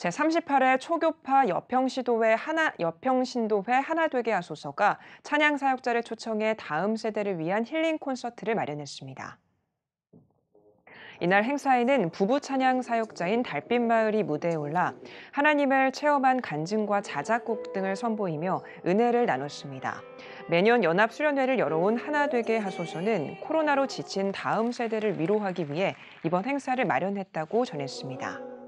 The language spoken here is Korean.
제38회 초교파 여평시도회 하나, 여평신도회 하나되게 하소서가 찬양 사역자를 초청해 다음 세대를 위한 힐링 콘서트를 마련했습니다. 이날 행사에는 부부 찬양 사역자인 달빛마을이 무대에 올라 하나님을 체험한 간증과 자작곡 등을 선보이며 은혜를 나눴습니다. 매년 연합 수련회를 열어온 하나되게 하소서는 코로나로 지친 다음 세대를 위로하기 위해 이번 행사를 마련했다고 전했습니다.